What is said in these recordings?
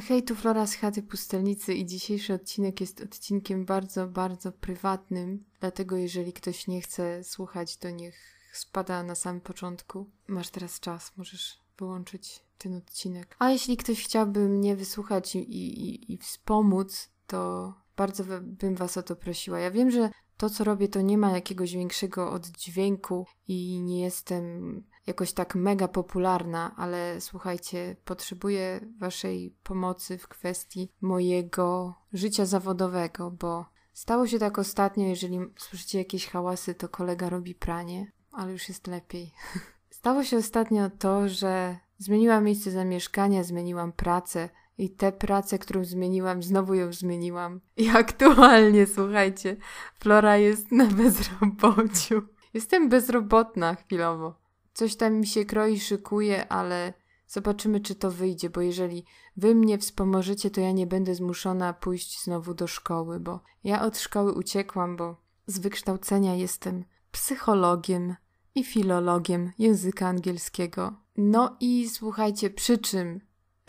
Hej, tu Flora z chaty pustelnicy i dzisiejszy odcinek jest odcinkiem bardzo, bardzo prywatnym, dlatego jeżeli ktoś nie chce słuchać, to niech spada na samym początku. Masz teraz czas, możesz wyłączyć ten odcinek. A jeśli ktoś chciałby mnie wysłuchać i, i, i wspomóc, to bardzo bym Was o to prosiła. Ja wiem, że to, co robię, to nie ma jakiegoś większego oddźwięku i nie jestem jakoś tak mega popularna, ale słuchajcie, potrzebuję Waszej pomocy w kwestii mojego życia zawodowego, bo stało się tak ostatnio, jeżeli słyszycie jakieś hałasy, to kolega robi pranie, ale już jest lepiej. stało się ostatnio to, że zmieniłam miejsce zamieszkania, zmieniłam pracę. I tę pracę, którą zmieniłam, znowu ją zmieniłam. I aktualnie, słuchajcie, Flora jest na bezrobociu. Jestem bezrobotna chwilowo. Coś tam mi się kroi, szykuje, ale zobaczymy, czy to wyjdzie, bo jeżeli wy mnie wspomożecie, to ja nie będę zmuszona pójść znowu do szkoły, bo ja od szkoły uciekłam, bo z wykształcenia jestem psychologiem i filologiem języka angielskiego. No i słuchajcie, przy czym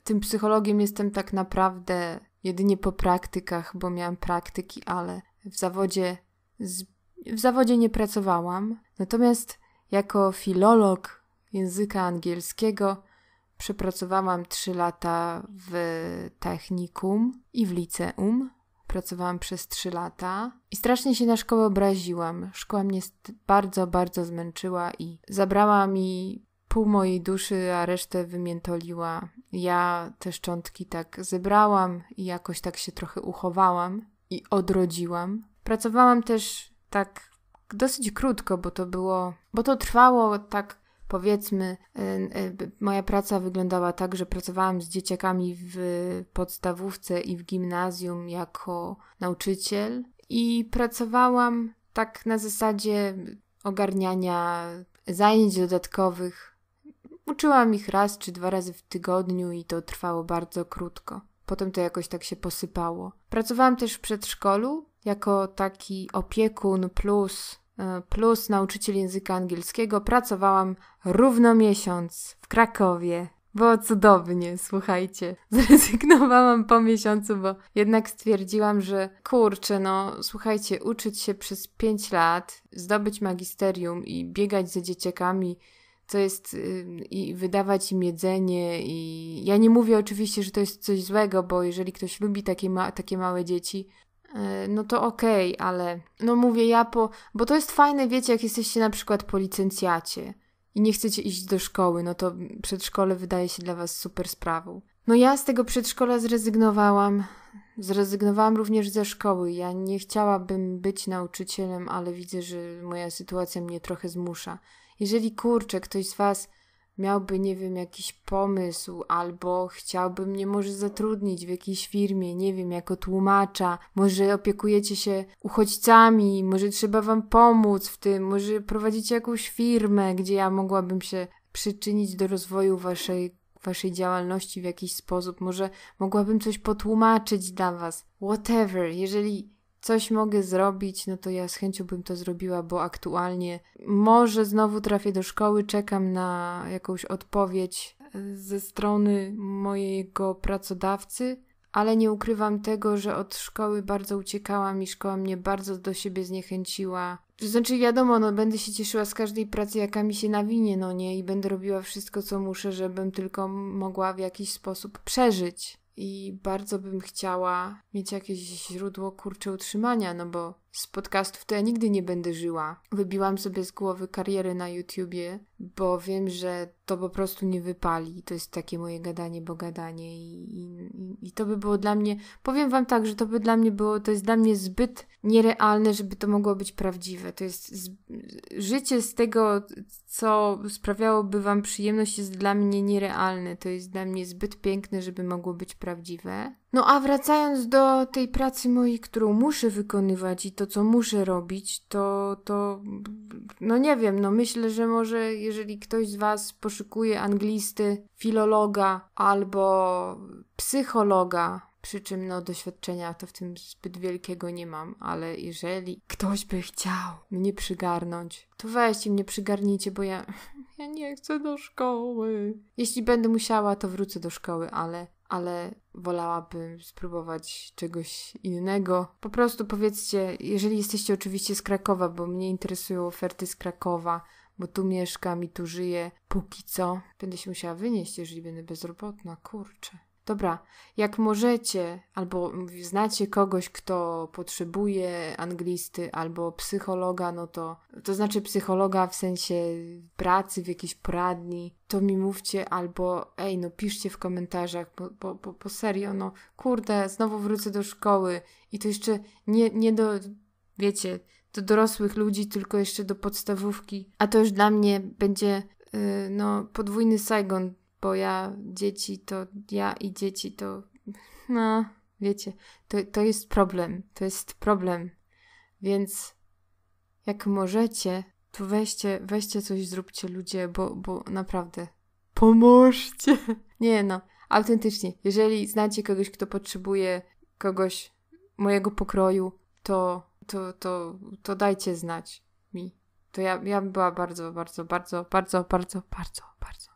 tym psychologiem jestem tak naprawdę jedynie po praktykach, bo miałam praktyki, ale w zawodzie, z, w zawodzie nie pracowałam. Natomiast jako filolog języka angielskiego przepracowałam 3 lata w technikum i w liceum. Pracowałam przez 3 lata i strasznie się na szkołę obraziłam. Szkoła mnie bardzo, bardzo zmęczyła i zabrała mi pół mojej duszy, a resztę wymiętoliła. Ja te szczątki tak zebrałam i jakoś tak się trochę uchowałam i odrodziłam. Pracowałam też tak dosyć krótko, bo to było, bo to trwało tak powiedzmy, y, y, moja praca wyglądała tak, że pracowałam z dzieciakami w podstawówce i w gimnazjum jako nauczyciel i pracowałam tak na zasadzie ogarniania zajęć dodatkowych. Uczyłam ich raz czy dwa razy w tygodniu i to trwało bardzo krótko. Potem to jakoś tak się posypało. Pracowałam też w przedszkolu jako taki opiekun plus E, plus nauczyciel języka angielskiego. Pracowałam równo miesiąc w Krakowie. Było cudownie, słuchajcie. Zrezygnowałam po miesiącu, bo jednak stwierdziłam, że kurczę, no słuchajcie, uczyć się przez 5 lat, zdobyć magisterium i biegać ze dzieciakami to jest y, i wydawać im jedzenie i ja nie mówię oczywiście, że to jest coś złego, bo jeżeli ktoś lubi takie, ma, takie małe dzieci, E, no to okej, okay, ale no mówię ja po, bo to jest fajne, wiecie, jak jesteście na przykład po licencjacie i nie chcecie iść do szkoły, no to przedszkole wydaje się dla was super sprawą. No ja z tego przedszkola zrezygnowałam. Zrezygnowałam również ze szkoły. Ja nie chciałabym być nauczycielem, ale widzę, że moja sytuacja mnie trochę zmusza. Jeżeli kurczę, ktoś z was miałby, nie wiem, jakiś pomysł albo chciałby mnie może zatrudnić w jakiejś firmie, nie wiem, jako tłumacza, może opiekujecie się uchodźcami, może trzeba wam pomóc w tym, może prowadzicie jakąś firmę, gdzie ja mogłabym się przyczynić do rozwoju waszej waszej działalności w jakiś sposób, może mogłabym coś potłumaczyć dla was. Whatever, jeżeli coś mogę zrobić, no to ja z chęcią bym to zrobiła, bo aktualnie może znowu trafię do szkoły, czekam na jakąś odpowiedź e, ze strony mojego pracodawcy, ale nie ukrywam tego, że od szkoły bardzo uciekałam i szkoła mnie bardzo do siebie zniechęciła. Znaczy, wiadomo, no, będę się cieszyła z każdej pracy, jaka mi się nawinie, no nie, i będę robiła wszystko, co muszę, żebym tylko mogła w jakiś sposób przeżyć i bardzo bym chciała mieć jakieś źródło kurcze utrzymania, no bo z podcastów to ja nigdy nie będę żyła. Wybiłam sobie z głowy karierę na YouTubie, bo wiem, że to po prostu nie wypali. To jest takie moje gadanie, bo gadanie i, i, i to by było dla mnie, powiem wam tak, że to by dla mnie było, to jest dla mnie zbyt nierealne, żeby to mogło być prawdziwe. To jest z, życie z tego, co sprawiałoby wam przyjemność jest dla mnie nierealne. To jest dla mnie zbyt piękne, żeby mogło być prawdziwe. No a wracając do tej pracy mojej, którą muszę wykonywać i to, co muszę robić, to, to no nie wiem, no myślę, że może jeżeli ktoś z Was poszukuje anglisty, filologa albo psychologa, przy czym no doświadczenia to w tym zbyt wielkiego nie mam, ale jeżeli ktoś by chciał mnie przygarnąć, to weźcie mnie przygarnijcie, bo ja ja nie chcę do szkoły. Jeśli będę musiała, to wrócę do szkoły, ale ale wolałabym spróbować czegoś innego. Po prostu powiedzcie, jeżeli jesteście oczywiście z Krakowa, bo mnie interesują oferty z Krakowa, bo tu mieszkam i tu żyję, póki co będę się musiała wynieść, jeżeli będę bezrobotna, kurczę. Dobra, jak możecie, albo znacie kogoś, kto potrzebuje anglisty albo psychologa, no to, to znaczy psychologa w sensie pracy w jakiejś poradni, to mi mówcie albo ej, no piszcie w komentarzach, bo, bo, bo, bo serio, no kurde, znowu wrócę do szkoły i to jeszcze nie, nie do, wiecie, do dorosłych ludzi, tylko jeszcze do podstawówki. A to już dla mnie będzie, yy, no, podwójny Saigon bo ja dzieci to ja i dzieci to no, wiecie, to, to jest problem, to jest problem. Więc jak możecie, to weźcie, weźcie coś, zróbcie ludzie, bo, bo naprawdę pomóżcie. Nie no, autentycznie, jeżeli znacie kogoś, kto potrzebuje kogoś mojego pokroju, to, to, to, to dajcie znać mi. To ja, ja bym była bardzo, bardzo, bardzo, bardzo, bardzo, bardzo, bardzo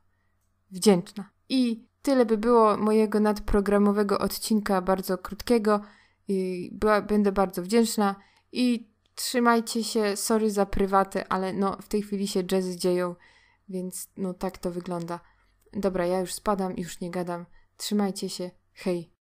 wdzięczna. I tyle by było mojego nadprogramowego odcinka, bardzo krótkiego. Była, będę bardzo wdzięczna i trzymajcie się. Sorry za prywatę, ale no w tej chwili się jazzy dzieją, więc no tak to wygląda. Dobra, ja już spadam, już nie gadam. Trzymajcie się. Hej.